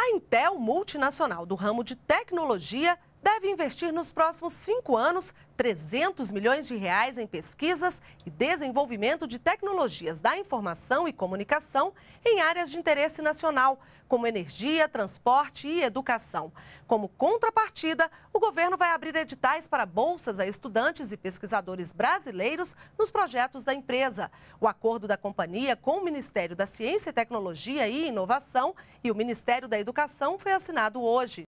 A Intel, multinacional do ramo de tecnologia, deve investir nos próximos cinco anos 300 milhões de reais em pesquisas e desenvolvimento de tecnologias da informação e comunicação em áreas de interesse nacional, como energia, transporte e educação. Como contrapartida, o governo vai abrir editais para bolsas a estudantes e pesquisadores brasileiros nos projetos da empresa. O acordo da companhia com o Ministério da Ciência e Tecnologia e Inovação e o Ministério da Educação foi assinado hoje.